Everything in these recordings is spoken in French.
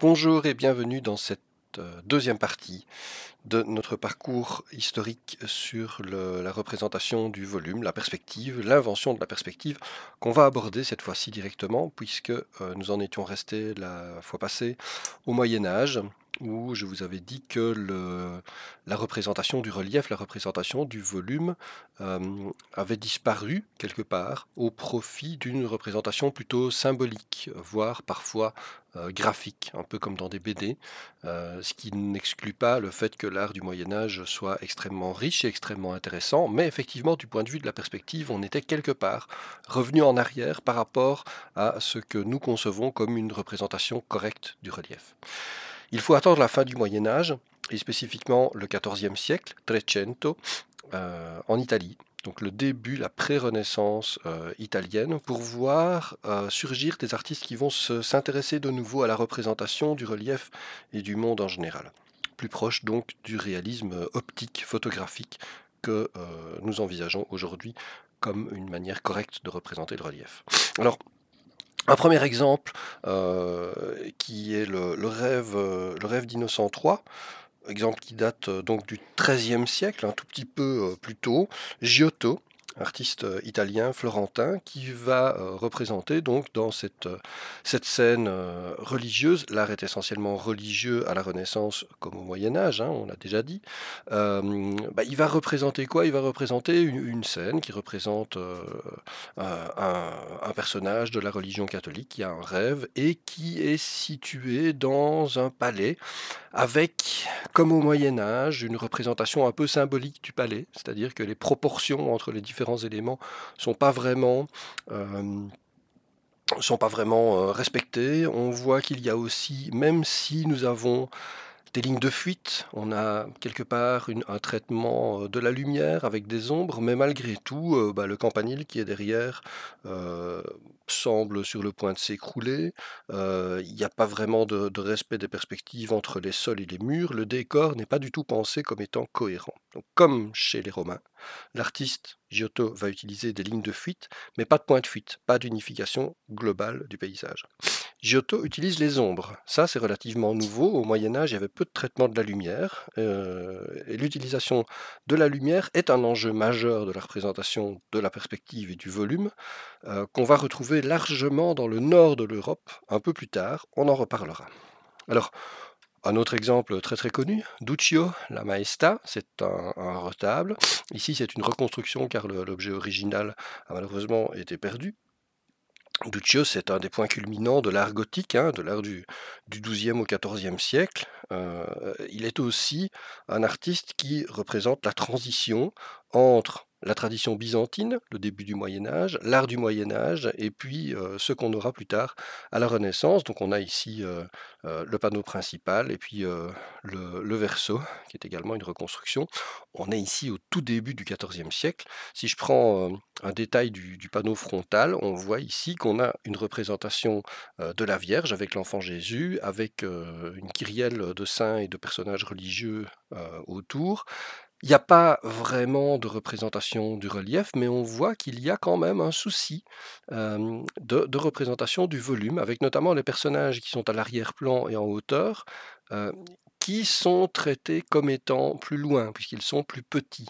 Bonjour et bienvenue dans cette euh, deuxième partie de notre parcours historique sur la représentation du volume, la perspective, l'invention de la perspective, qu'on va aborder cette fois-ci directement, puisque euh, nous en étions restés la fois passée au Moyen Âge, où je vous avais dit que la représentation du relief, la représentation du volume euh, avait disparu quelque part au profit d'une représentation plutôt symbolique, voire parfois euh, graphique, un peu comme dans des BD, euh, ce qui n'exclut pas le fait que l'art du Moyen Âge soit extrêmement riche et extrêmement intéressant, mais effectivement du point de vue de la perspective, on était quelque part revenu en arrière par rapport à ce que nous concevons comme une représentation correcte du relief. Il faut attendre la fin du Moyen Âge, et spécifiquement le XIVe siècle, Trecento, euh, en Italie, donc le début, la pré-renaissance euh, italienne, pour voir euh, surgir des artistes qui vont s'intéresser de nouveau à la représentation du relief et du monde en général, plus proche donc du réalisme optique, photographique que nous envisageons aujourd'hui comme une manière correcte de représenter le relief. Alors, un premier exemple euh, qui est le, rêve, euh, le rêve d'Innocent III, exemple qui date euh, donc du XIIIe siècle, un tout petit peu plus tôt, Giotto, artiste euh, italien florentin, qui va euh, représenter donc dans cette, euh, cette scène religieuse, l'art est essentiellement religieux à la Renaissance comme au Moyen Âge, hein, on l'a déjà dit, bah, il va représenter quoi Il va représenter une, scène qui représente un, personnage de la religion catholique qui a un rêve et qui est situé dans un palais avec, comme au Moyen Âge, une représentation un peu symbolique du palais, c'est-à-dire que les proportions entre les différents éléments sont euh, sont pas vraiment euh, respectées. On voit qu'il y a aussi, même si nous avons des lignes de fuite, on a quelque part un traitement euh, de la lumière avec des ombres, mais malgré tout, euh, bah, le campanile qui est derrière euh, semble sur le point de s'écrouler. Il n'y a pas vraiment de, respect des perspectives entre les sols et les murs. Le décor n'est pas du tout pensé comme étant cohérent. Donc, comme chez les Romains, l'artiste Giotto va utiliser des lignes de fuite, mais pas de point de fuite, pas d'unification globale du paysage. Giotto utilise les ombres. Ça, c'est relativement nouveau. Au Moyen Âge, il y avait peu de traitement de la lumière. Euh, et l'utilisation de la lumière est un enjeu majeur de la représentation de la perspective et du volume, euh, qu'on va retrouver largement dans le nord de l'Europe un peu plus tard. On en reparlera. Alors, un autre exemple très très connu, Duccio, la Maesta, c'est un, retable. Ici, c'est une reconstruction car l'objet original a malheureusement été perdu. Duccio, c'est un des points culminants de l'art gothique, hein, de l'art du, du, 12e au 14e siècle. Euh, il est aussi un artiste qui représente la transition entre la tradition byzantine, le début du Moyen Âge, l'art du Moyen Âge, et puis euh, ce qu'on aura plus tard à la Renaissance. Donc on a ici euh, euh, le panneau principal et puis le, verso, qui est également une reconstruction. On est ici au tout début du XIVe siècle. Si je prends un détail du, du, panneau frontal, on voit ici qu'on a une représentation de la Vierge avec l'enfant Jésus, avec une kyrielle de saints et de personnages religieux autour. Il n'y a pas vraiment de représentation du relief, mais on voit qu'il y a quand même un souci de, représentation du volume, avec notamment les personnages qui sont à l'arrière-plan et en hauteur, qui sont traités comme étant plus loin, puisqu'ils sont plus petits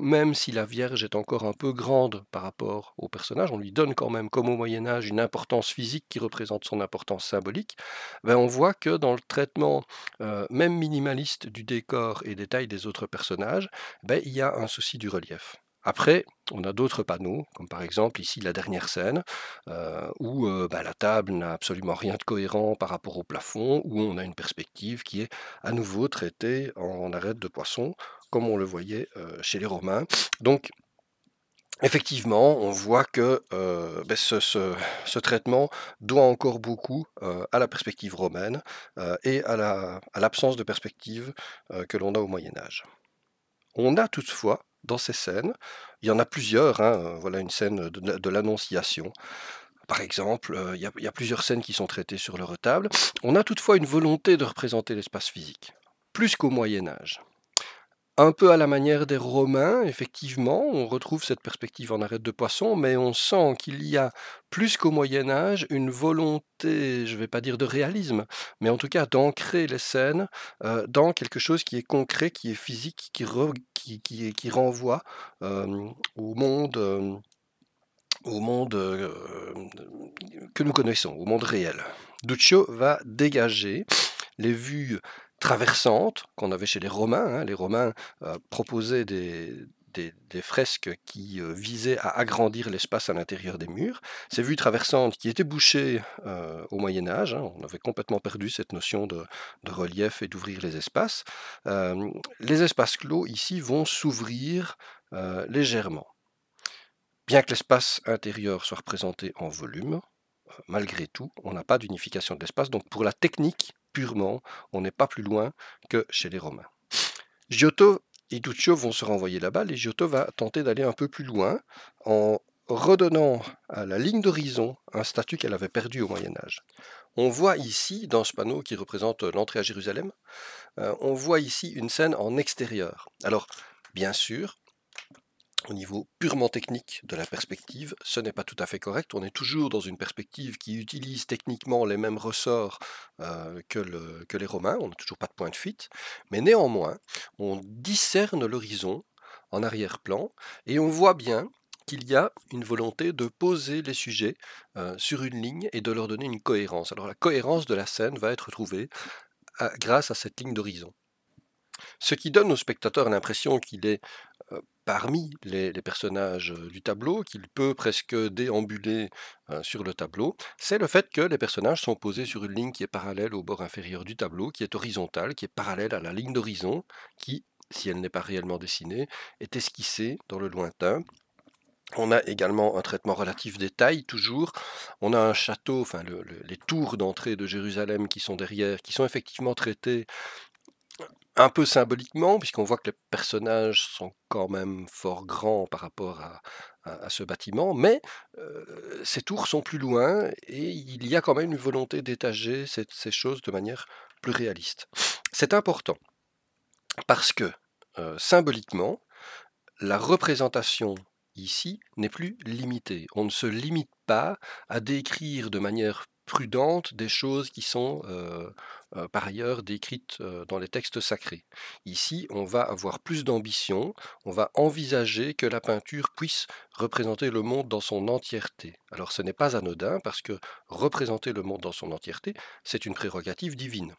même si la Vierge est encore un peu grande par rapport au personnage, on lui donne quand même, comme au Moyen Âge, une importance physique qui représente son importance symbolique, ben, on voit que dans le traitement euh, même minimaliste du décor et des tailles des autres personnages, ben, il y a un souci du relief. Après, on a d'autres panneaux, comme par exemple ici la dernière scène, euh, où euh, bah, la table n'a absolument rien de cohérent par rapport au plafond, où on a une perspective qui est à nouveau traitée en arête de poisson, comme on le voyait euh, chez les Romains. Donc, Effectivement, on voit que bah, ce, traitement doit encore beaucoup à la perspective romaine et à l'absence de perspective que l'on a au Moyen Âge. On a toutefois dans ces scènes. Il y en a plusieurs, hein, euh, voilà une scène de, l'annonciation. Par exemple, euh, il y, il y, a plusieurs scènes qui sont traitées sur le retable. On a toutefois une volonté de représenter l'espace physique, plus qu'au Moyen Âge un peu à la manière des Romains, effectivement, on retrouve cette perspective en arête de poisson, mais on sent qu'il y a plus qu'au Moyen Âge une volonté, je ne vais pas dire de réalisme, mais en tout cas d'ancrer les scènes euh, dans quelque chose qui est concret, qui est physique, qui, qui, renvoie au monde. au monde euh, que nous connaissons, au monde réel. Duccio va dégager les vues traversante qu'on avait chez les Romains. Hein. Les Romains euh, proposaient des, fresques qui euh, visaient à agrandir l'espace à l'intérieur des murs. Ces vues traversantes qui étaient bouchées euh, au Moyen Âge, hein, on avait complètement perdu cette notion de, relief et d'ouvrir les espaces, les espaces clos ici vont s'ouvrir légèrement. Bien que l'espace intérieur soit représenté en volume, malgré tout, on n'a pas d'unification de l'espace. Donc pour la technique, purement, on n'est pas plus loin que chez les Romains. Giotto et Duccio vont se renvoyer la balle et Giotto va tenter d'aller un peu plus loin en redonnant à la ligne d'horizon un statut qu'elle avait perdu au Moyen Âge. On voit ici, dans ce panneau qui représente l'entrée à Jérusalem, euh, on voit ici une scène en extérieur. Alors, bien sûr, au niveau purement technique de la perspective, ce n'est pas tout à fait correct. On est toujours dans une perspective qui utilise techniquement les mêmes ressorts euh, que, les Romains, on n'a toujours pas de point de fuite, mais néanmoins, on discerne l'horizon en arrière-plan et on voit bien qu'il y a une volonté de poser les sujets euh, sur une ligne et de leur donner une cohérence. Alors la cohérence de la scène va être trouvée grâce à cette ligne d'horizon. Ce qui donne au spectateur l'impression qu'il est euh, parmi les, personnages euh, du tableau, qu'il peut presque déambuler hein, sur le tableau, c'est le fait que les personnages sont posés sur une ligne qui est parallèle au bord inférieur du tableau, qui est horizontale, qui est parallèle à la ligne d'horizon, qui, si elle n'est pas réellement dessinée, est esquissée dans le lointain. On a également un traitement relatif des tailles, toujours. On a un château, enfin les tours d'entrée de Jérusalem qui sont derrière, qui sont effectivement traitées un peu symboliquement, puisqu'on voit que les personnages sont quand même fort grands par rapport à, ce bâtiment, mais euh, ces tours sont plus loin et il y a quand même une volonté d'étager ces, choses de manière plus réaliste. C'est important parce que euh, symboliquement, la représentation ici n'est plus limitée. On ne se limite pas à décrire de manière prudente des choses qui sont par ailleurs décrites dans les textes sacrés. Ici, on va avoir plus d'ambition, on va envisager que la peinture puisse représenter le monde dans son entièreté. Alors ce n'est pas anodin parce que représenter le monde dans son entièreté, c'est une prérogative divine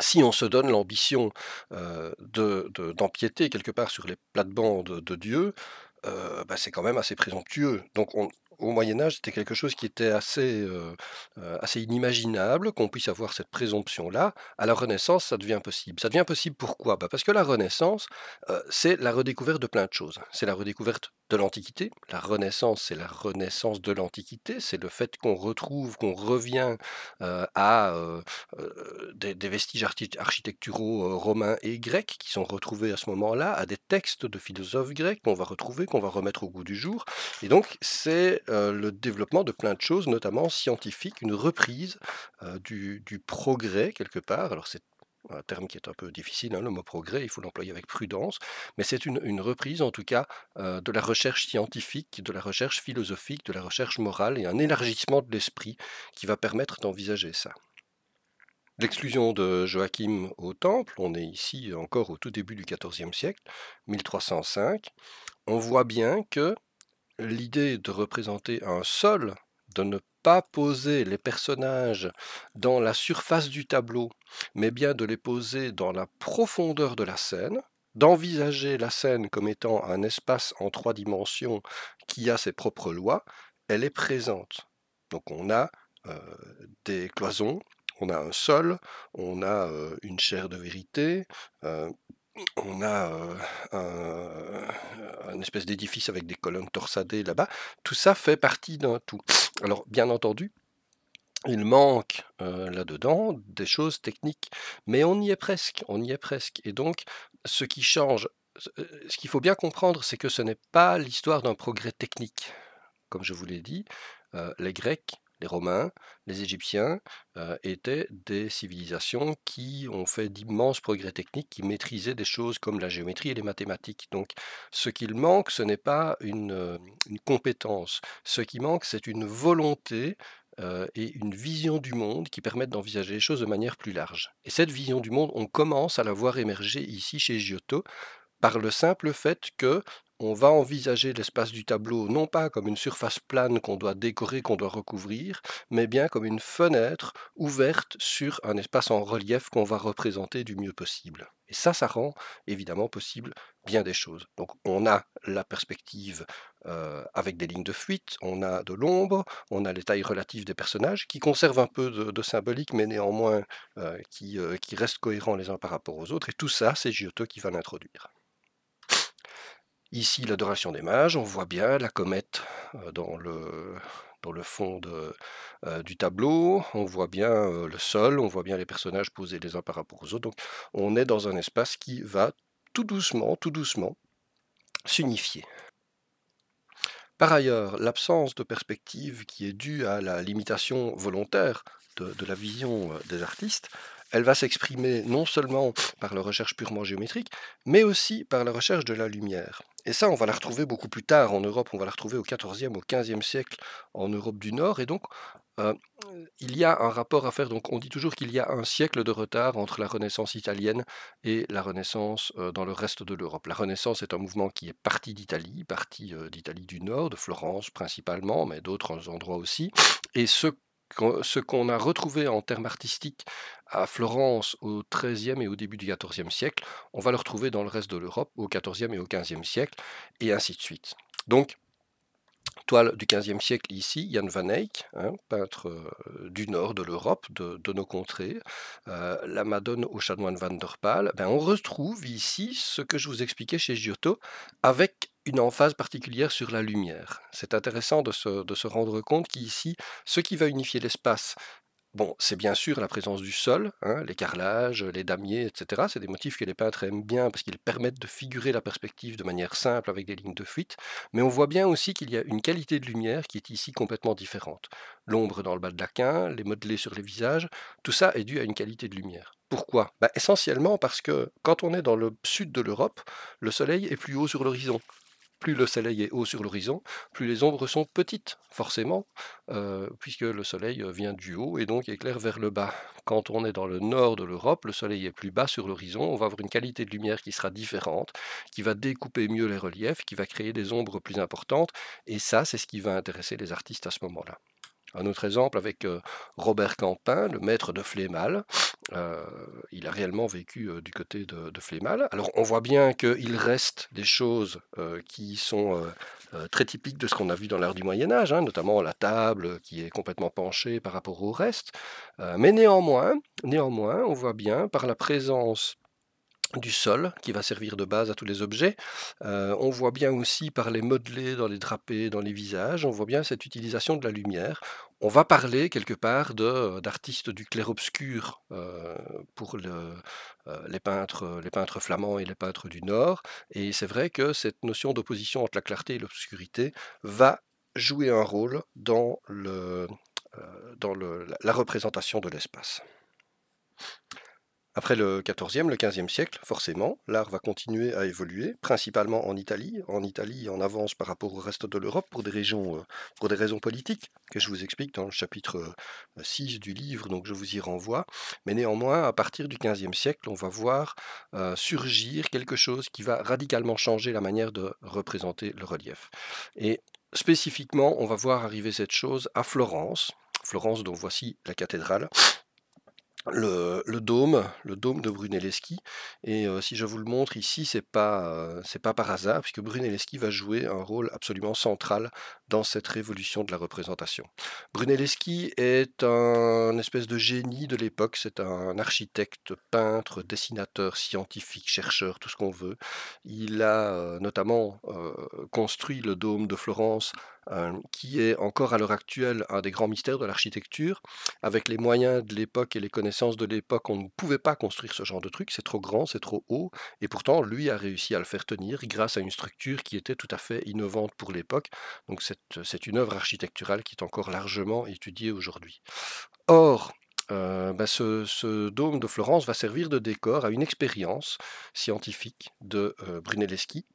si on se donne l'ambition d'empiéter de, quelque part sur les plates-bandes de Dieu, bah, c'est quand même assez présomptueux. Donc on, au Moyen Âge, c'était quelque chose qui était assez, euh, euh, assez inimaginable qu'on puisse avoir cette présomption-là. À la Renaissance, ça devient possible. Ça devient possible pourquoi bah Parce que la Renaissance, euh, c'est la redécouverte de plein de choses. C'est la redécouverte de l'Antiquité. La Renaissance, c'est la renaissance de l'Antiquité, c'est le fait qu'on retrouve, qu'on revient euh, à euh, euh, des, vestiges architecturaux romains et grecs qui sont retrouvés à ce moment-là, à des textes de philosophes grecs qu'on va retrouver, qu'on va remettre au goût du jour. Et donc, c'est le développement de plein de choses, notamment scientifiques, une reprise du, du progrès quelque part. Alors, c'est un terme qui est un peu difficile, hein, le mot progrès, il faut l'employer avec prudence, mais c'est une, reprise en tout cas euh, de la recherche scientifique, de la recherche philosophique, de la recherche morale et un élargissement de l'esprit qui va permettre d'envisager ça. L'exclusion de Joachim au Temple, on est ici encore au tout début du XIVe siècle, 1305, on voit bien que l'idée de représenter un seul, de ne poser les personnages dans la surface du tableau, mais bien de les poser dans la profondeur de la scène, d'envisager la scène comme étant un espace en trois dimensions qui a ses propres lois, elle est présente. Donc on a des cloisons, on a un sol, on a une chaire de vérité, on a un, un, espèce d'édifice avec des colonnes torsadées là-bas. Tout ça fait partie d'un tout. Alors, bien entendu, il manque euh, là-dedans des choses techniques, mais on y est presque, on y est presque. Et donc, ce qui change, ce euh, qu'il faut bien comprendre, c'est que ce n'est pas l'histoire d'un progrès technique. Comme je vous l'ai dit, euh, les Grecs les Romains, les Égyptiens euh, étaient des civilisations qui ont fait d'immenses progrès techniques, qui maîtrisaient des choses comme la géométrie et les mathématiques. Donc ce qu'il manque, ce n'est pas une, euh, compétence, ce qui manque, c'est une volonté euh, et une vision du monde qui permettent d'envisager les choses de manière plus large. Et cette vision du monde, on commence à la voir émerger ici chez Giotto par le simple fait que on va envisager l'espace du tableau non pas comme une surface plane qu'on doit décorer, qu'on doit recouvrir, mais bien comme une fenêtre ouverte sur un espace en relief qu'on va représenter du mieux possible. Et ça, ça rend évidemment possible bien des choses. Donc on a la perspective euh, avec des lignes de fuite, on a de l'ombre, on a les tailles relatives des personnages qui conservent un peu de, symbolique, mais néanmoins euh, qui, euh, qui restent cohérents les uns par rapport aux autres. Et tout ça, c'est Giotto qui va l'introduire. Ici, l'adoration des mages, on voit bien la comète euh, dans le, dans le fond euh, du tableau, on voit bien euh, le sol, on voit bien les personnages posés les uns par rapport aux autres. Donc on est dans un espace qui va tout doucement, tout doucement s'unifier. Par ailleurs, l'absence de perspective qui est due à la limitation volontaire de la vision des artistes, elle va s'exprimer non seulement par la recherche purement géométrique, mais aussi par la recherche de la lumière. Et ça, on va la retrouver beaucoup plus tard en Europe, on va la retrouver au XIVe, au 15e siècle en Europe du Nord. Et donc, euh, il y a un rapport à faire. Donc, on dit toujours qu'il y a un siècle de retard entre la Renaissance italienne et la Renaissance euh, dans le reste de l'Europe. La Renaissance est un mouvement qui est parti d'Italie, parti euh, d'Italie du Nord, de Florence principalement, mais d'autres endroits aussi. Et ce ce qu'on a retrouvé en termes artistiques à Florence au XIIIe et au début du XIVe siècle, on va le retrouver dans le reste de l'Europe au XIVe et au XVe siècle, et ainsi de suite. Donc, toile du XVe siècle ici, Jan van Eyck, hein, peintre euh, du nord de l'Europe, de, nos contrées, euh, la Madone au chanoine van der Pal, ben on retrouve ici ce que je vous expliquais chez Giotto avec une emphase particulière sur la lumière. C'est intéressant de se, rendre compte qu'ici, ce qui va unifier l'espace, Bon, c'est bien sûr la présence du sol, hein, les carrelages, les damiers, etc. C'est des motifs que les peintres aiment bien parce qu'ils permettent de figurer la perspective de manière simple avec des lignes de fuite. Mais on voit bien aussi qu'il y a une qualité de lumière qui est ici complètement différente. L'ombre dans le bas de l'aquin, les modelés sur les visages, tout ça est dû à une qualité de lumière. Pourquoi bah, Essentiellement parce que quand on est dans le sud de l'Europe, le soleil est plus haut sur l'horizon plus le soleil est haut sur l'horizon, plus les ombres sont petites, forcément, euh, puisque le soleil euh, vient du haut et donc éclaire vers le bas. Quand on est dans le nord de l'Europe, le soleil est plus bas sur l'horizon, on va avoir une qualité de lumière qui sera différente, qui va découper mieux les reliefs, qui va créer des ombres plus importantes, et ça, c'est ce qui va intéresser les artistes à ce moment-là. Un autre exemple avec euh, Robert Campin, le maître de Flémal. Euh, il a réellement vécu euh, du côté de, de Alors on voit bien qu'il reste des choses qui sont très typiques de ce qu'on a vu dans l'art du Moyen Âge, hein, notamment la table qui est complètement penchée par rapport au reste. mais néanmoins, néanmoins, on voit bien par la présence du sol qui va servir de base à tous les objets. Euh, on voit bien aussi par les modelés dans les drapés, dans les visages, on voit bien cette utilisation de la lumière. On va parler quelque part d'artistes du clair-obscur euh, pour euh, les, peintres, les peintres flamands et les peintres du Nord. Et c'est vrai que cette notion d'opposition entre la clarté et l'obscurité va jouer un rôle dans, le, dans la représentation de l'espace. Après le XIVe, le XVe siècle, forcément, l'art va continuer à évoluer, principalement en Italie. En Italie, en avance par rapport au reste de l'Europe pour des, euh, pour des raisons politiques, que je vous explique dans le chapitre 6 euh, du livre, donc je vous y renvoie. Mais néanmoins, à partir du XVe siècle, on va voir euh, surgir quelque chose qui va radicalement changer la manière de représenter le relief. Et spécifiquement, on va voir arriver cette chose à Florence, Florence dont voici la cathédrale, le, dôme, le dôme de Brunelleschi. Et euh, si je vous le montre ici, c'est pas euh, c'est pas par hasard, puisque Brunelleschi va jouer un rôle absolument central dans cette révolution de la représentation. Brunelleschi est un espèce de génie de l'époque. C'est un architecte, peintre, dessinateur, scientifique, chercheur, tout ce qu'on veut. Il a euh, notamment construit le dôme de Florence euh, qui est encore à l'heure actuelle un des grands mystères de l'architecture. Avec les moyens de l'époque et les connaissances de l'époque, on ne pouvait pas construire ce genre de truc, c'est trop grand, c'est trop haut, et pourtant lui a réussi à le faire tenir grâce à une structure qui était tout à fait innovante pour l'époque. Donc c'est une œuvre architecturale qui est encore largement étudiée aujourd'hui. Or, euh, bah, ce, dôme de Florence va servir de décor à une expérience scientifique de euh, Brunelleschi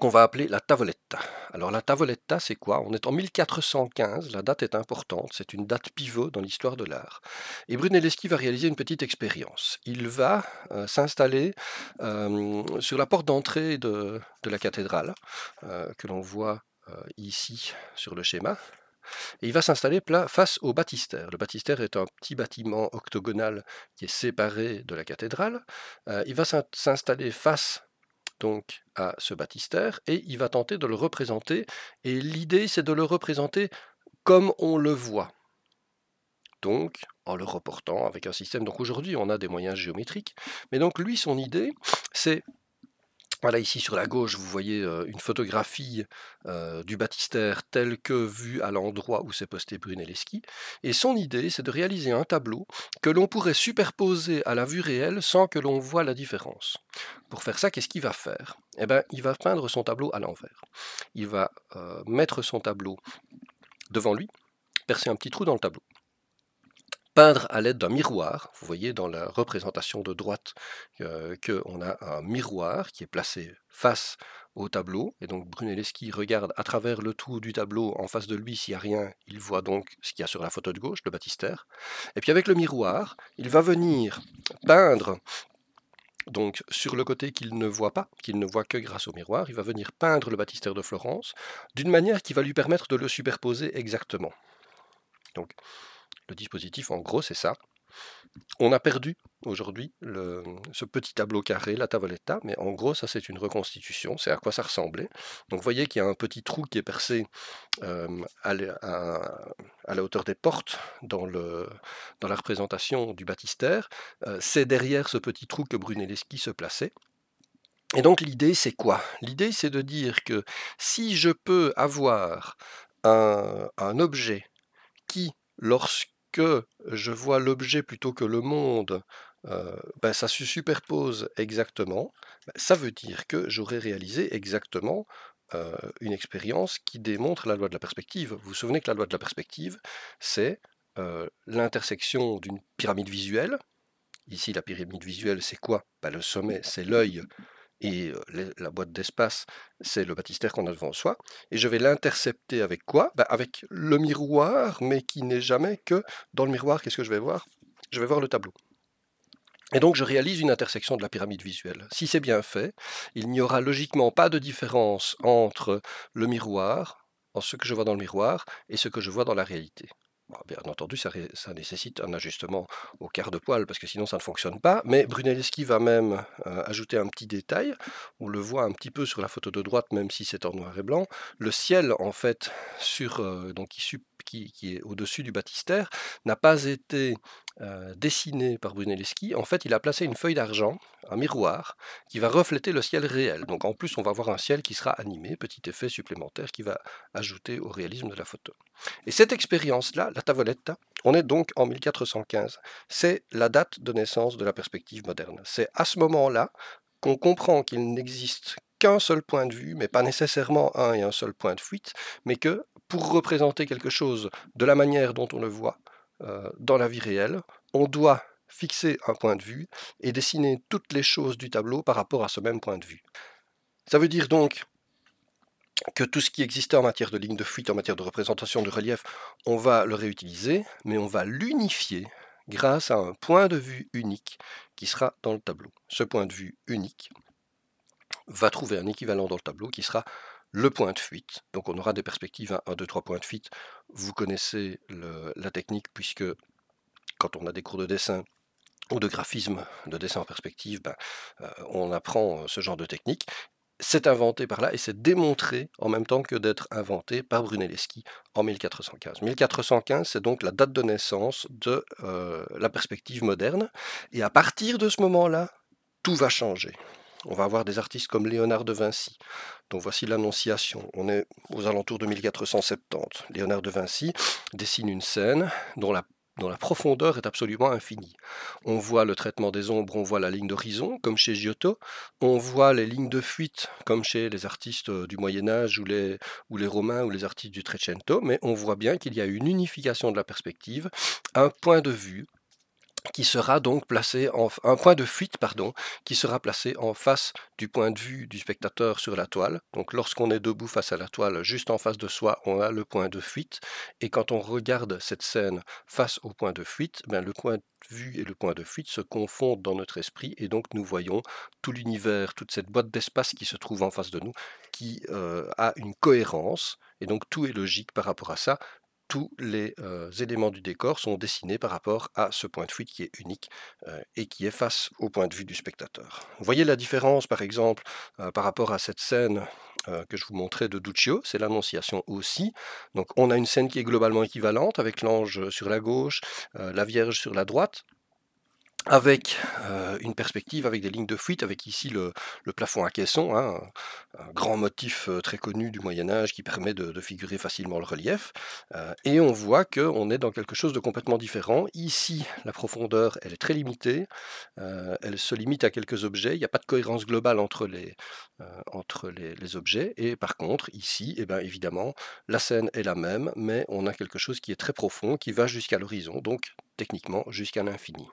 qu'on va appeler la tavoletta. Alors la tavoletta, c'est quoi On est en 1415, la date est importante, c'est une date pivot dans l'histoire de l'art. Et Brunelleschi va réaliser une petite expérience. Il va euh, s'installer euh, sur la porte d'entrée de, la cathédrale, euh, que l'on voit ici sur le schéma, et il va s'installer face au baptistère. Le baptistère est un petit bâtiment octogonal qui est séparé de la cathédrale. il va s'installer face donc à ce baptistère et il va tenter de le représenter. Et l'idée, c'est de le représenter comme on le voit. Donc, en le reportant avec un système. Donc aujourd'hui, on a des moyens géométriques. Mais donc lui, son idée, c'est voilà, ici sur la gauche, vous voyez une photographie du baptistère tel que vu à l'endroit où s'est posté Brunelleschi. Et son idée, c'est de réaliser un tableau que l'on pourrait superposer à la vue réelle sans que l'on voit la différence. Pour faire ça, qu'est-ce qu'il va faire Eh bien, il va peindre son tableau à l'envers. Il va mettre son tableau devant lui, percer un petit trou dans le tableau peindre à l'aide d'un miroir. Vous voyez dans la représentation de droite euh, que qu'on a un miroir qui est placé face au tableau. Et donc Brunelleschi regarde à travers le tout du tableau, en face de lui, s'il n'y a rien, il voit donc ce qu'il y a sur la photo de gauche, le baptistère. Et puis avec le miroir, il va venir peindre donc sur le côté qu'il ne voit pas, qu'il ne voit que grâce au miroir, il va venir peindre le baptistère de Florence d'une manière qui va lui permettre de le superposer exactement. Donc le dispositif, en gros, c'est ça. On a perdu aujourd'hui ce petit tableau carré, la tavoletta, mais en gros, ça c'est une reconstitution, c'est à quoi ça ressemblait. Donc vous voyez qu'il y a un petit trou qui est percé euh, à, la hauteur des portes dans, le, dans la représentation du baptistère. Euh, c'est derrière ce petit trou que Brunelleschi se plaçait. Et donc l'idée c'est quoi L'idée c'est de dire que si je peux avoir un, un objet qui, lorsque que je vois l'objet plutôt que le monde, ben, ça se superpose exactement, ben, ça veut dire que j'aurais réalisé exactement une expérience qui démontre la loi de la perspective. Vous vous souvenez que la loi de la perspective, c'est l'intersection d'une pyramide visuelle. Ici, la pyramide visuelle, c'est quoi ben, Le sommet, c'est l'œil et la boîte d'espace, c'est le baptistère qu'on a devant soi. Et je vais l'intercepter avec quoi bah, Avec le miroir, mais qui n'est jamais que dans le miroir, qu'est-ce que je vais voir Je vais voir le tableau. Et donc je réalise une intersection de la pyramide visuelle. Si c'est bien fait, il n'y aura logiquement pas de différence entre le miroir, en ce que je vois dans le miroir, et ce que je vois dans la réalité. Bah, bien entendu, ça, ça, nécessite un ajustement au quart de poil, parce que sinon ça ne fonctionne pas. Mais Brunelleschi va même euh, ajouter un petit détail. On le voit un petit peu sur la photo de droite, même si c'est en noir et blanc. Le ciel, en fait, sur, euh, donc, qui qui, est au-dessus du baptistère, n'a pas été dessiné par Brunelleschi, en fait, il a placé une feuille d'argent, un miroir, qui va refléter le ciel réel. Donc en plus, on va voir un ciel qui sera animé, petit effet supplémentaire qui va ajouter au réalisme de la photo. Et cette expérience-là, la tavoletta, on est donc en 1415. C'est la date de naissance de la perspective moderne. C'est à ce moment-là qu'on comprend qu'il n'existe qu'un seul point de vue, mais pas nécessairement un et un seul point de fuite, mais que pour représenter quelque chose de la manière dont on le voit euh, dans la vie réelle, on doit fixer un point de vue et dessiner toutes les choses du tableau par rapport à ce même point de vue. Ça veut dire donc que tout ce qui existait en matière de ligne de fuite, en matière de représentation du relief, on va le réutiliser, mais on va l'unifier grâce à un point de vue unique qui sera dans le tableau. Ce point de vue unique va trouver un équivalent dans le tableau qui sera le point de fuite. Donc on aura des perspectives à 1, 2, 3 points de fuite. Vous connaissez la technique puisque quand on a des cours de dessin ou de graphisme, de dessin en perspective, ben, euh, on apprend euh, ce genre de technique. C'est inventé par là et c'est démontré en même temps que d'être inventé par Brunelleschi en 1415. 1415, c'est donc la date de naissance de euh, la perspective moderne. Et à partir de ce moment-là, tout va changer. On va avoir des artistes comme Léonard de Vinci, dont voici l'Annonciation. On est aux alentours de 1470. Léonard de Vinci dessine une scène dont la profondeur est absolument infinie. On voit le traitement des ombres, on voit la ligne d'horizon, comme chez Giotto, on voit les lignes de fuite, comme chez les artistes euh, du Moyen Âge ou les, ou les Romains ou les artistes du Trecento, mais on voit bien qu'il y a une unification de la perspective, un point de vue, qui sera donc placé en un point de fuite pardon qui sera placé en face du point de vue du spectateur sur la toile. Donc lorsqu'on est debout face à la toile, juste en face de soi, on a le point de fuite et quand on regarde cette scène face au point de fuite, ben, le point de vue et le point de fuite se confondent dans notre esprit et donc nous voyons tout l'univers, toute cette boîte d'espace qui se trouve en face de nous qui euh, a une cohérence et donc tout est logique par rapport à ça tous les éléments du décor sont dessinés par rapport à ce point de fuite qui est unique et qui est face au point de vue du spectateur. Vous voyez la différence par exemple par rapport à cette scène que je vous montrais de Duccio, c'est l'Annonciation aussi. Donc on a une scène qui est globalement équivalente avec l'ange sur la gauche, la Vierge sur la droite avec euh, une perspective, avec des lignes de fuite, avec ici le, plafond à caisson, hein, un grand motif euh, très connu du Moyen Âge qui permet de, figurer facilement le relief. Euh, et on voit qu'on est dans quelque chose de complètement différent. Ici, la profondeur, elle est très limitée, elle se limite à quelques objets, il n'y a pas de cohérence globale entre les, objets. Et par contre, ici, eh ben, évidemment, la scène est la même, mais on a quelque chose qui est très profond, qui va jusqu'à l'horizon, donc techniquement jusqu'à l'infini.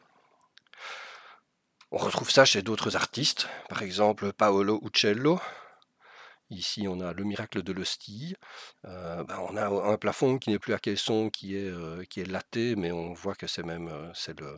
On retrouve ça chez d'autres artistes, par exemple Paolo Uccello. Ici, on a le miracle de l'hostie. Euh, ben, on a un plafond qui n'est plus à caisson, qui est, euh, qui est laté, mais on voit que c'est même euh, le,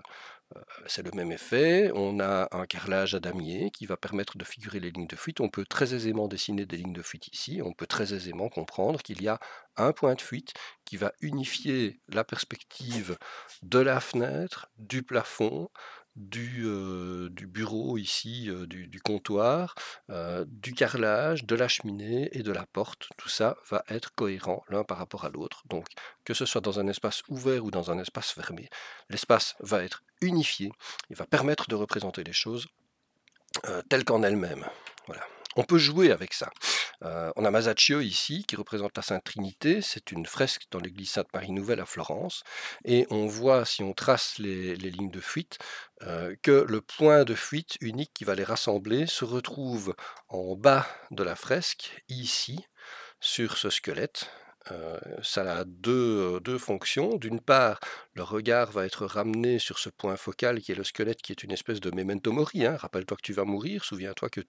c'est le même effet. On a un carrelage à damier qui va permettre de figurer les lignes de fuite. On peut très aisément dessiner des lignes de fuite ici. On peut très aisément comprendre qu'il y a un point de fuite qui va unifier la perspective de la fenêtre, du plafond, du, bureau ici, du, comptoir, du carrelage, de la cheminée et de la porte. Tout ça va être cohérent l'un par rapport à l'autre. Donc, que ce soit dans un espace ouvert ou dans un espace fermé, l'espace va être unifié. Il va permettre de représenter les choses telles qu'en elles-mêmes. Voilà on peut jouer avec ça. Euh, on a Masaccio ici qui représente la Sainte Trinité. C'est une fresque dans l'église Sainte-Marie Nouvelle à Florence. Et on voit, si on trace les, lignes de fuite, euh, que le point de fuite unique qui va les rassembler se retrouve en bas de la fresque, ici, sur ce squelette. Euh, ça a euh, deux, fonctions. D'une part, le regard va être ramené sur ce point focal qui est le squelette, qui est une espèce de memento mori. Hein. Rappelle-toi que tu vas mourir, souviens-toi que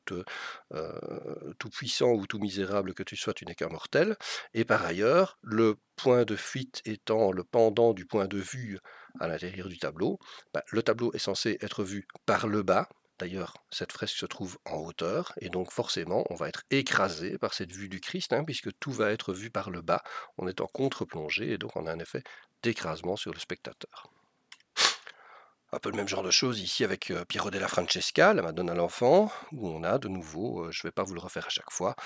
euh, tout puissant ou tout misérable que tu sois, tu n'es qu'un mortel. Et par ailleurs, le point de fuite étant le pendant du point de vue à l'intérieur du tableau, bah, le tableau est censé être vu par le bas, D'ailleurs, cette fresque se trouve en hauteur, et donc forcément, on va être écrasé par cette vue du Christ, hein, puisque tout va être vu par le bas. On est en contre-plongée, et donc on a un effet d'écrasement sur le spectateur. Un peu le même genre de choses ici avec euh, Piero della Francesca, la madone à l'enfant, où on a de nouveau, euh, je ne vais pas vous le refaire à chaque fois,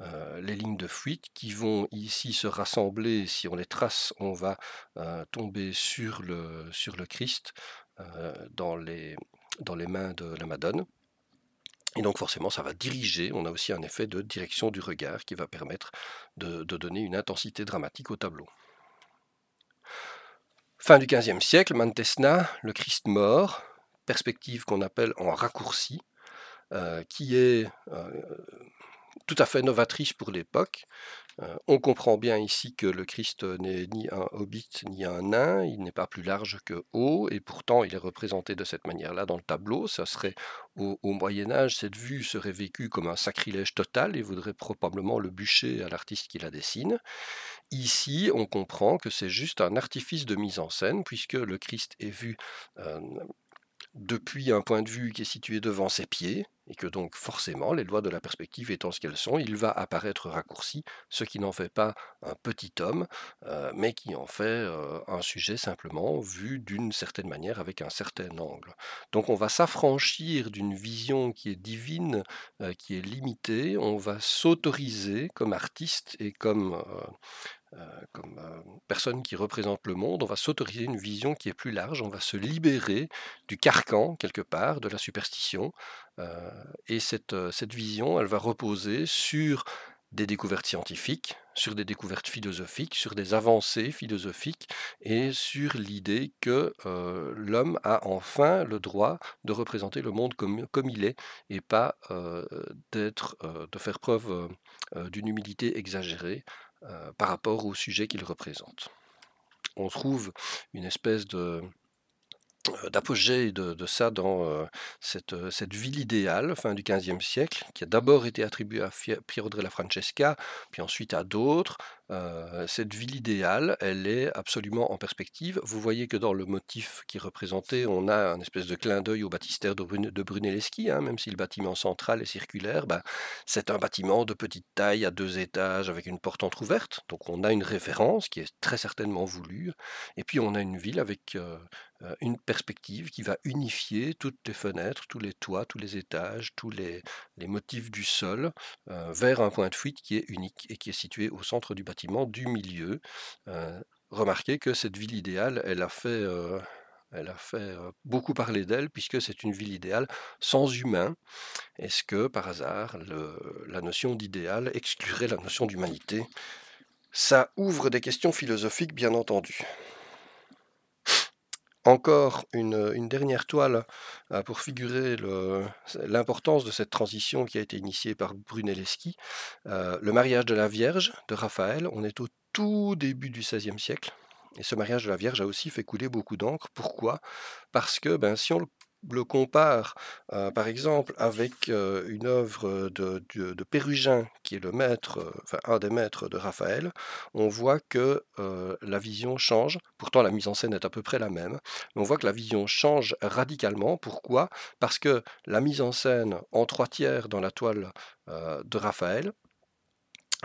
euh, les lignes de fuite qui vont ici se rassembler. Si on les trace, on va tomber sur le, sur le Christ dans les dans les mains de la Madone. Et donc forcément, ça va diriger, on a aussi un effet de direction du regard qui va permettre de, donner une intensité dramatique au tableau. Fin du XVe siècle, Mantesna, le Christ mort, perspective qu'on appelle en raccourci, euh, qui est euh, tout à fait novatrice pour l'époque. Euh, on comprend bien ici que le Christ n'est ni un hobbit ni un nain, il n'est pas plus large que haut, et pourtant il est représenté de cette manière-là dans le tableau. Ça serait au, Moyen Âge, cette vue serait vécue comme un sacrilège total et voudrait probablement le bûcher à l'artiste qui la dessine. Ici, on comprend que c'est juste un artifice de mise en scène, puisque le Christ est vu euh, depuis un point de vue qui est situé devant ses pieds, et que donc forcément les lois de la perspective étant ce qu'elles sont, il va apparaître raccourci, ce qui n'en fait pas un petit homme, euh, mais qui en fait euh, un sujet simplement vu d'une certaine manière, avec un certain angle. Donc on va s'affranchir d'une vision qui est divine, euh, qui est limitée, on va s'autoriser comme artiste et comme euh, comme euh, personne qui représente le monde, on va s'autoriser une vision qui est plus large, on va se libérer du carcan quelque part, de la superstition. Euh, et cette, vision, elle va reposer sur des découvertes scientifiques, sur des découvertes philosophiques, sur des avancées philosophiques et sur l'idée que l'homme a enfin le droit de représenter le monde comme, il est et pas de faire preuve d'une humilité exagérée euh, par rapport au sujet qu'il représente. On trouve une espèce de, euh, d'apogée de, ça dans euh, euh, cette, ville idéale, fin du XVe siècle, qui a d'abord été attribuée à Piero della Francesca, puis ensuite à d'autres. cette ville idéale, elle est absolument en perspective. Vous voyez que dans le motif qui est représenté, on a un espèce de clin d'œil au baptistère de, Brunelleschi, hein, même si le bâtiment central est circulaire, bah, c'est un bâtiment de petite taille à deux étages avec une porte entr'ouverte. Donc on a une référence qui est très certainement voulue. Et puis on a une ville avec... Euh, une perspective qui va unifier toutes les fenêtres, tous les toits, tous les étages, tous les, motifs du sol euh, vers un point de fuite qui est unique et qui est situé au centre du bâtiment, du milieu. Euh, remarquez que cette ville idéale, elle a fait... beaucoup parler d'elle puisque c'est une ville idéale sans humain. Est-ce que par hasard la notion d'idéal exclurait la notion d'humanité Ça ouvre des questions philosophiques bien entendu. Encore euh, une, dernière toile euh, pour figurer l'importance de cette transition qui a été initiée par Brunelleschi. Euh, le mariage de la Vierge de Raphaël, on est au tout début du XVIe siècle. Et ce mariage de la Vierge a aussi fait couler beaucoup d'encre. Pourquoi Parce que ben, si on le le compare, par exemple, avec une œuvre de, de, Pérugin, qui est le maître, enfin, un des maîtres de Raphaël, on voit que la vision change. Pourtant, la mise en scène est à peu près la même. on voit que la vision change radicalement. Pourquoi Parce que la mise en scène en trois tiers dans la toile de Raphaël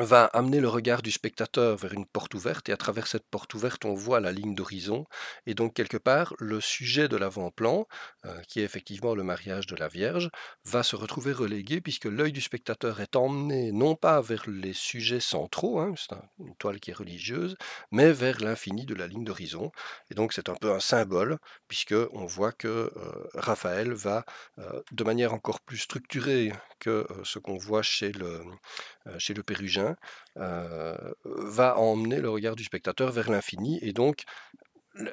va amener le regard du spectateur vers une porte ouverte et à travers cette porte ouverte on voit la ligne d'horizon et donc quelque part le sujet de l'avant-plan euh, qui est effectivement le mariage de la Vierge va se retrouver relégué puisque l'œil du spectateur est emmené non pas vers les sujets centraux, hein, c'est une toile qui est religieuse, mais vers l'infini de la ligne d'horizon et donc c'est un peu un symbole puisque on voit que euh, Raphaël va euh, de manière encore plus structurée que ce qu'on voit chez le, chez le Pérugin euh, va emmener le regard du spectateur vers l'infini et donc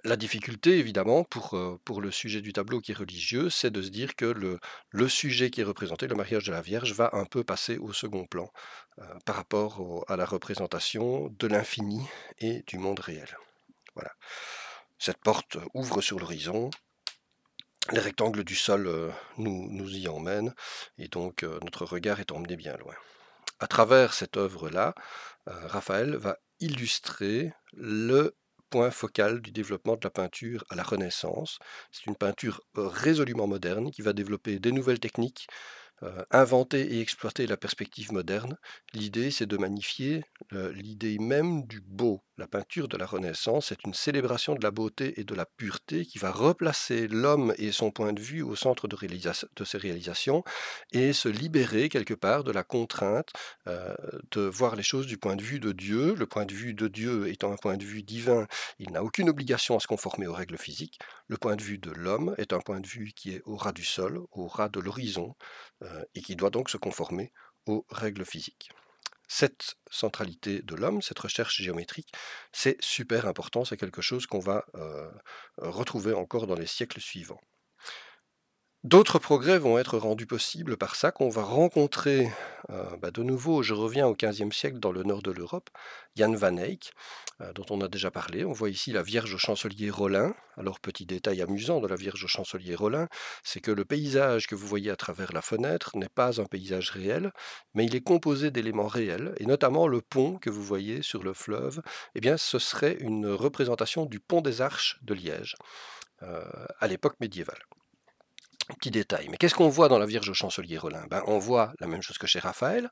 la difficulté, évidemment, pour, euh, pour le sujet du tableau qui est religieux, c'est de se dire que le, le, sujet qui est représenté, le mariage de la Vierge, va un peu passer au second plan euh, par rapport à la représentation de l'infini et du monde réel. Voilà. Cette porte ouvre sur l'horizon, les rectangles du sol nous, nous y emmènent, et donc notre regard est emmené bien loin à travers cette œuvre-là, euh, Raphaël va illustrer le point focal du développement de la peinture à la Renaissance. C'est une peinture euh, résolument moderne qui va développer des nouvelles techniques, euh, inventer et exploiter la perspective moderne, l'idée c'est de magnifier euh, l'idée même du beau. La peinture de la Renaissance est une célébration de la beauté et de la pureté qui va replacer l'homme et son point de vue au centre de, de, ses réalisations et se libérer quelque part de la contrainte euh, de voir les choses du point de vue de Dieu. Le point de vue de Dieu étant un point de vue divin, il n'a aucune obligation à se conformer aux règles physiques. Le point de vue de l'homme est un point de vue qui est au ras du sol, au ras de l'horizon. Euh, et qui doit donc se conformer aux règles physiques. Cette centralité de l'homme, cette recherche géométrique, c'est super important, c'est quelque chose qu'on va euh, retrouver encore dans les siècles suivants. D'autres progrès vont être rendus possibles par ça, qu'on va rencontrer euh, bah, de nouveau, je reviens au XVe siècle dans le nord de l'Europe, Jan van Eyck, euh, dont on a déjà parlé. On voit ici la Vierge au chancelier Rollin. Alors, petit détail amusant de la Vierge au chancelier Rollin, c'est que le paysage que vous voyez à travers la fenêtre n'est pas un paysage réel, mais il est composé d'éléments réels, et notamment le pont que vous voyez sur le fleuve. Eh bien, ce serait une représentation du pont des Arches de Liège euh, à l'époque médiévale. Petit détail. Mais qu'est-ce qu'on voit dans la Vierge au chancelier Rolin ben, On voit la même chose que chez Raphaël.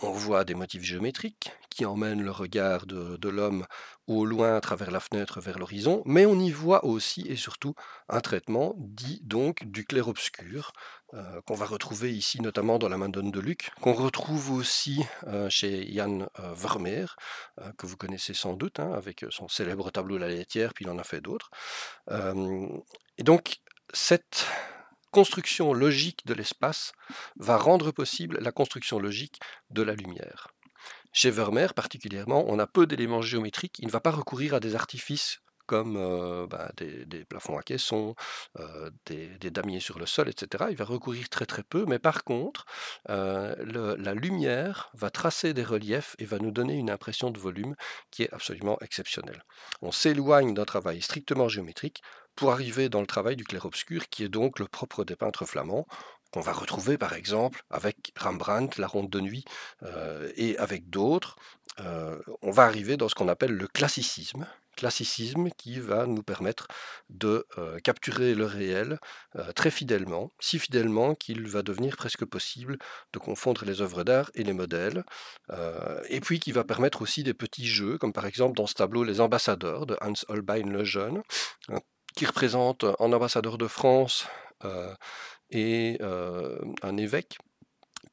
On voit des motifs géométriques qui emmènent le regard de, l'homme au loin à travers la fenêtre vers l'horizon, mais on y voit aussi et surtout un traitement dit donc du clair-obscur, euh, qu'on va retrouver ici notamment dans la Madone de Luc, qu'on retrouve aussi euh, chez Jan euh, Vermeer, que vous connaissez sans doute, hein, avec son célèbre tableau La laitière, puis il en a fait d'autres. et donc cette construction logique de l'espace va rendre possible la construction logique de la lumière. Chez Vermeer particulièrement, on a peu d'éléments géométriques, il ne va pas recourir à des artifices comme bah, des, plafonds à caissons, des, damiers sur le sol, etc. Il va recourir très très peu, mais par contre, la lumière va tracer des reliefs et va nous donner une impression de volume qui est absolument exceptionnelle. On s'éloigne d'un travail strictement géométrique pour arriver dans le travail du clair-obscur, qui est donc le propre des peintres flamands qu'on va retrouver par exemple avec Rembrandt, La Ronde de Nuit, et avec d'autres, on va arriver dans ce qu'on appelle le classicisme, classicisme qui va nous permettre de capturer le réel très fidèlement, si fidèlement qu'il va devenir presque possible de confondre les œuvres d'art et les modèles, et puis qui va permettre aussi des petits jeux, comme par exemple dans ce tableau Les Ambassadeurs de Hans Holbein le Jeune, hein, qui représente un ambassadeur de France et un évêque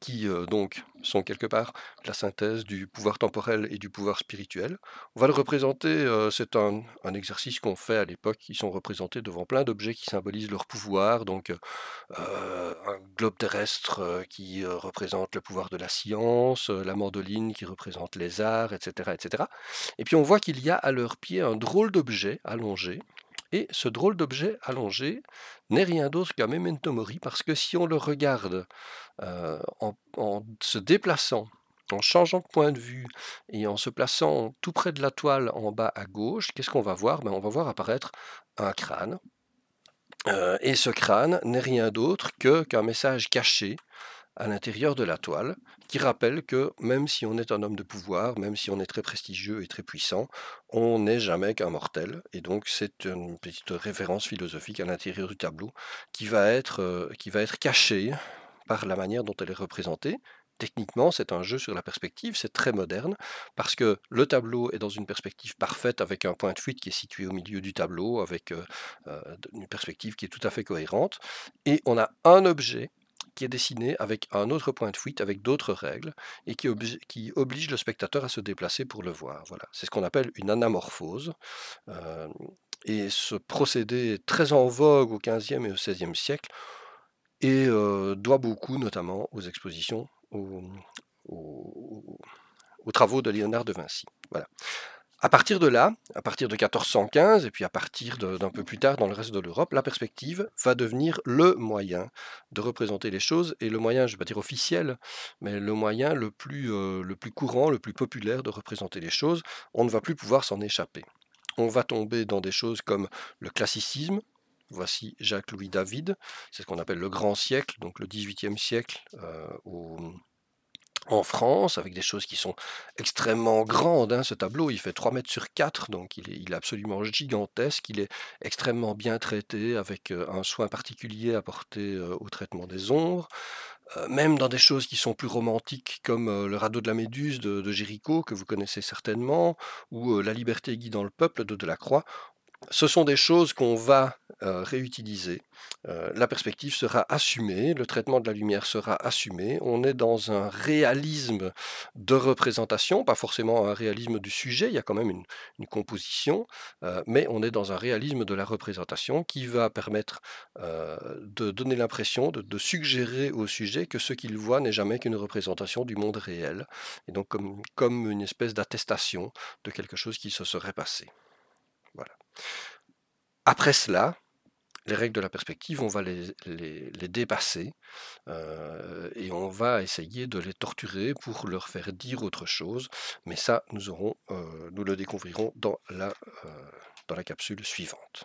qui euh, donc sont quelque part la synthèse du pouvoir temporel et du pouvoir spirituel. On va le représenter, euh, c'est un, exercice qu'on fait à l'époque, ils sont représentés devant plein d'objets qui symbolisent leur pouvoir, donc euh, un globe terrestre qui représente le pouvoir de la science, la mandoline qui représente les arts, etc. etc. Et puis on voit qu'il y a à leurs pieds un drôle d'objet allongé, et ce drôle d'objet allongé n'est rien d'autre qu'un memento mori, parce que si on le regarde euh, en, se déplaçant, en changeant de point de vue et en se plaçant tout près de la toile en bas à gauche, qu'est-ce qu'on va voir ben, On va voir apparaître un crâne. Euh, et ce crâne n'est rien d'autre que qu'un message caché à l'intérieur de la toile qui rappelle que même si on est un homme de pouvoir, même si on est très prestigieux et très puissant, on n'est jamais qu'un mortel. Et donc c'est une petite référence philosophique à l'intérieur du tableau qui va être, euh, qui va être cachée par la manière dont elle est représentée, techniquement, c'est un jeu sur la perspective, c'est très moderne, parce que le tableau est dans une perspective parfaite avec un point de fuite qui est situé au milieu du tableau, avec euh, euh, une perspective qui est tout à fait cohérente, et on a un objet qui est dessiné avec un autre point de fuite, avec d'autres règles, et qui oblige, le spectateur à se déplacer pour le voir. Voilà. C'est ce qu'on appelle une anamorphose. Euh, et ce procédé est très en vogue au XVe et au XVIe siècle, et euh, doit beaucoup notamment aux expositions, aux, aux, travaux de Léonard de Vinci. Voilà. À partir de là, à partir de 1415 et puis à partir d'un peu plus tard dans le reste de l'Europe, la perspective va devenir le moyen de représenter les choses et le moyen, je ne vais pas dire officiel, mais le moyen le plus, euh, le plus courant, le plus populaire de représenter les choses. On ne va plus pouvoir s'en échapper. On va tomber dans des choses comme le classicisme, Voici Jacques-Louis David, c'est ce qu'on appelle le grand siècle, donc le XVIIIe siècle euh, en France, avec des choses qui sont extrêmement grandes. Hein. ce tableau, il fait 3 mètres sur 4, donc il est, absolument gigantesque. Il est extrêmement bien traité, avec euh, un soin particulier apporté euh, au traitement des ombres. Euh, même dans des choses qui sont plus romantiques, comme Le radeau de la Méduse de, jéricho Géricault, que vous connaissez certainement, ou La liberté guidant le peuple de Delacroix, ce sont des choses qu'on va euh, réutiliser. Euh, la perspective sera assumée, le traitement de la lumière sera assumé. On est dans un réalisme de représentation, pas forcément un réalisme du sujet, il y a quand même une, composition, euh, mais on est dans un réalisme de la représentation qui va permettre de donner l'impression, de, suggérer au sujet que ce qu'il voit n'est jamais qu'une représentation du monde réel, et donc comme une espèce d'attestation de quelque chose qui se serait passé. Après cela, les règles de la perspective, on va les, dépasser euh, et on va essayer de les torturer pour leur faire dire autre chose. Mais ça, nous, euh, le découvrirons dans la euh, capsule suivante.